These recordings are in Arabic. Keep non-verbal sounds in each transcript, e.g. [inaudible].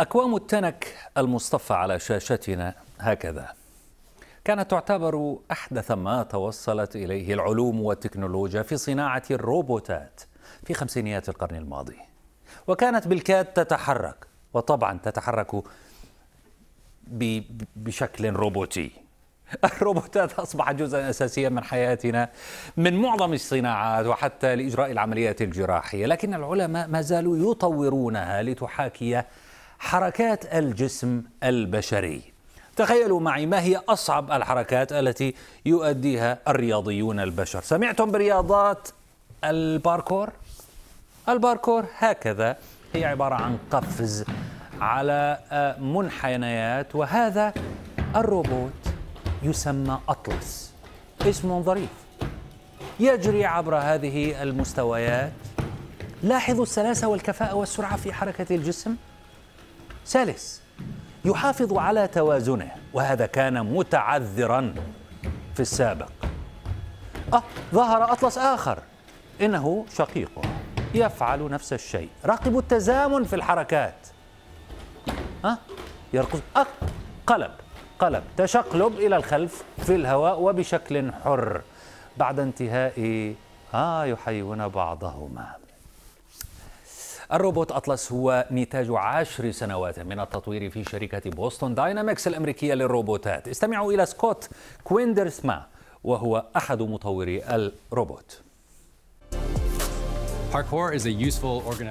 أكوام التنك المصطفى على شاشتنا هكذا كانت تعتبر أحدث ما توصلت إليه العلوم والتكنولوجيا في صناعة الروبوتات في خمسينيات القرن الماضي وكانت بالكاد تتحرك وطبعا تتحرك بشكل روبوتي [laughs] الروبوتات أصبحت جزءا أساسيا من حياتنا من معظم الصناعات وحتى لإجراء العمليات الجراحية لكن العلماء ما زالوا يطورونها لتحاكي حركات الجسم البشري تخيلوا معي ما هي أصعب الحركات التي يؤديها الرياضيون البشر سمعتم برياضات الباركور الباركور هكذا هي عبارة عن قفز على آه، منحنيات وهذا الروبوت يسمى أطلس اسم ظريف يجري عبر هذه المستويات لاحظوا السلاسة والكفاءة والسرعة في حركة الجسم ثالث يحافظ على توازنه وهذا كان متعذرا في السابق أه ظهر أطلس آخر إنه شقيقه يفعل نفس الشيء راقبوا التزامن في الحركات أه يركض أه قلب قلب تشقلب إلى الخلف في الهواء وبشكل حر بعد انتهاء آه يحيون بعضهما الروبوت أطلس هو نتاج عشر سنوات من التطوير في شركة بوسطن داينامكس الأمريكية للروبوتات استمعوا إلى سكوت كويندرسما وهو أحد مطوري الروبوت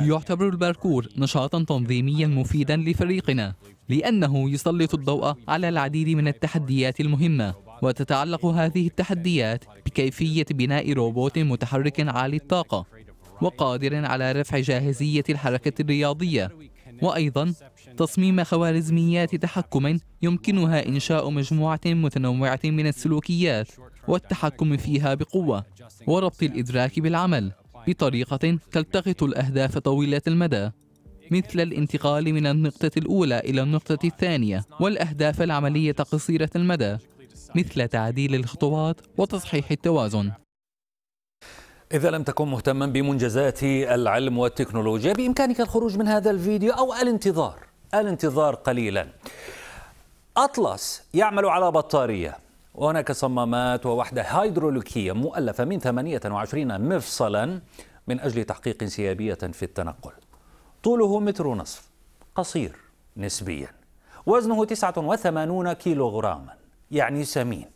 يعتبر الباركور نشاطا تنظيميا مفيدا لفريقنا لأنه يسلط الضوء على العديد من التحديات المهمة وتتعلق هذه التحديات بكيفية بناء روبوت متحرك عالي الطاقة وقادر على رفع جاهزية الحركة الرياضية وأيضا تصميم خوارزميات تحكم يمكنها إنشاء مجموعة متنوعة من السلوكيات والتحكم فيها بقوة وربط الإدراك بالعمل بطريقة تلتقط الأهداف طويلة المدى مثل الانتقال من النقطة الأولى إلى النقطة الثانية والأهداف العملية قصيرة المدى مثل تعديل الخطوات وتصحيح التوازن إذا لم تكن مهتما بمنجزات العلم والتكنولوجيا بإمكانك الخروج من هذا الفيديو أو الانتظار الانتظار قليلا أطلس يعمل على بطارية وهناك صمامات ووحدة هيدروليكية مؤلفة من 28 مفصلا من أجل تحقيق انسيابية في التنقل طوله متر ونصف قصير نسبيا وزنه 89 كيلوغراما يعني سمين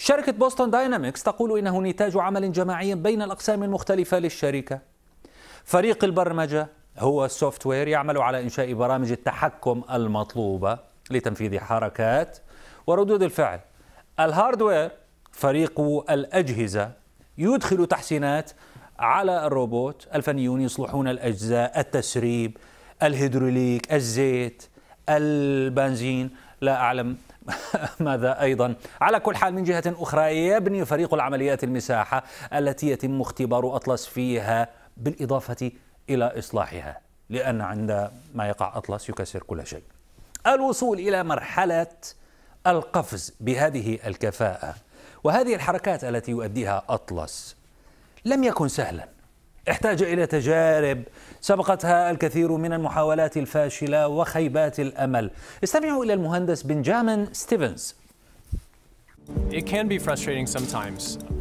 شركة بوستون داينامكس تقول إنه نتاج عمل جماعي بين الأقسام المختلفة للشركة فريق البرمجة هو السوفت وير يعمل على إنشاء برامج التحكم المطلوبة لتنفيذ حركات وردود الفعل الهاردوير فريق الأجهزة يدخل تحسينات على الروبوت الفنيون يصلحون الأجزاء التسريب الهيدروليك الزيت البنزين لا أعلم [laughs] ماذا أيضا على كل حال من جهة أخرى يبني فريق العمليات المساحة التي يتم اختبار أطلس فيها بالإضافة إلى إصلاحها لأن عند ما يقع أطلس يكسر كل شيء الوصول إلى مرحلة القفز بهذه الكفاءة وهذه الحركات التي يؤديها أطلس لم يكن سهلاً احتاج الى تجارب سبقتها الكثير من المحاولات الفاشله وخيبات الامل استمعوا الى المهندس بنجامين ستيفنز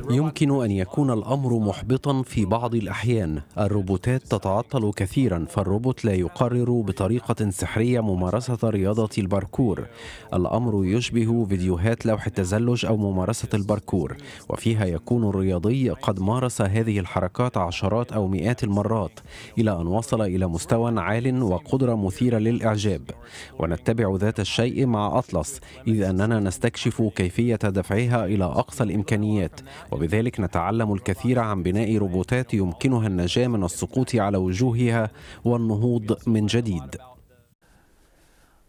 يمكن أن يكون الأمر محبطا في بعض الأحيان الروبوتات تتعطل كثيرا فالروبوت لا يقرر بطريقة سحرية ممارسة رياضة الباركور الأمر يشبه فيديوهات لوح التزلج أو ممارسة الباركور وفيها يكون الرياضي قد مارس هذه الحركات عشرات أو مئات المرات إلى أن وصل إلى مستوى عال وقدرة مثيرة للإعجاب ونتبع ذات الشيء مع أطلس إذ أننا نستكشف كيفية دفعها إلى أقصى الإمكانيات وبذلك نتعلم الكثير عن بناء روبوتات يمكنها النجاة من السقوط على وجوهها والنهوض من جديد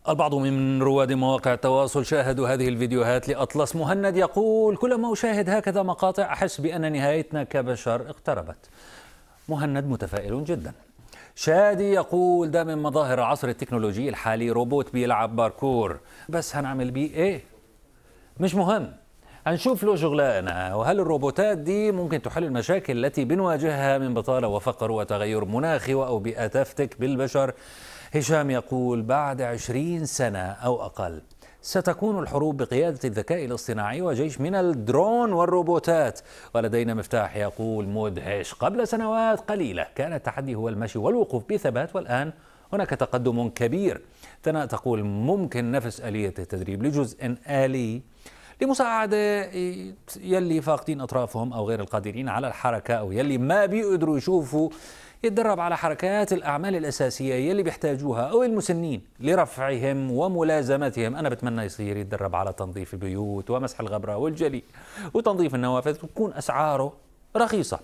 البعض من رواد مواقع التواصل شاهدوا هذه الفيديوهات لأطلس مهند يقول كلما أشاهد هكذا مقاطع أحس بأن نهايتنا كبشر اقتربت مهند متفائل جدا شادي يقول ده من مظاهر عصر التكنولوجي الحالي روبوت بيلعب باركور بس هنعمل بيه ايه مش مهم هنشوف له شغلانة وهل الروبوتات دي ممكن تحل المشاكل التي بنواجهها من بطالة وفقر وتغير مناخي وأوبئة تفتك بالبشر هشام يقول بعد عشرين سنة أو أقل ستكون الحروب بقيادة الذكاء الاصطناعي وجيش من الدرون والروبوتات ولدينا مفتاح يقول مدهش قبل سنوات قليلة كان التحدي هو المشي والوقوف بثبات والآن هناك تقدم كبير تنا تقول ممكن نفس آلية التدريب لجزء آلي لمساعدة يلي فاقدين أطرافهم أو غير القادرين على الحركة أو يلي ما بيقدروا يشوفوا يتدرب على حركات الأعمال الأساسية يلي بيحتاجوها أو المسنين لرفعهم وملازمتهم أنا بتمنى يصير يتدرب على تنظيف البيوت ومسح الغبرة والجلي وتنظيف النوافذ وتكون أسعاره رخيصة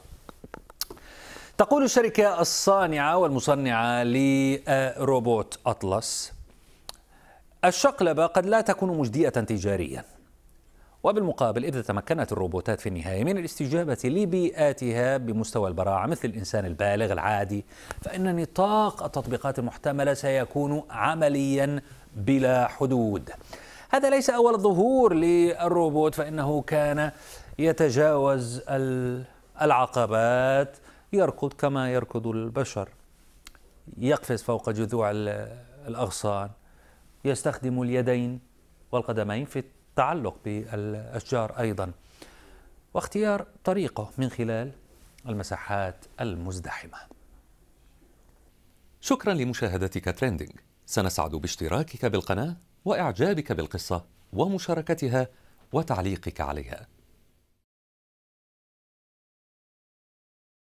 تقول الشركة الصانعة والمصنعة لروبوت أطلس الشقلبة قد لا تكون مجدية تجاريا وبالمقابل إذا تمكنت الروبوتات في النهاية من الاستجابة لبيئاتها بمستوى البراعة مثل الإنسان البالغ العادي فإن نطاق التطبيقات المحتملة سيكون عمليا بلا حدود هذا ليس أول ظهور للروبوت فإنه كان يتجاوز العقبات يركض كما يركض البشر يقفز فوق جذوع الأغصان يستخدم اليدين والقدمين في التعلق بالأشجار أيضا واختيار طريقه من خلال المساحات المزدحمة شكرا لمشاهدتك تريندينج سنسعد باشتراكك بالقناة وإعجابك بالقصة ومشاركتها وتعليقك عليها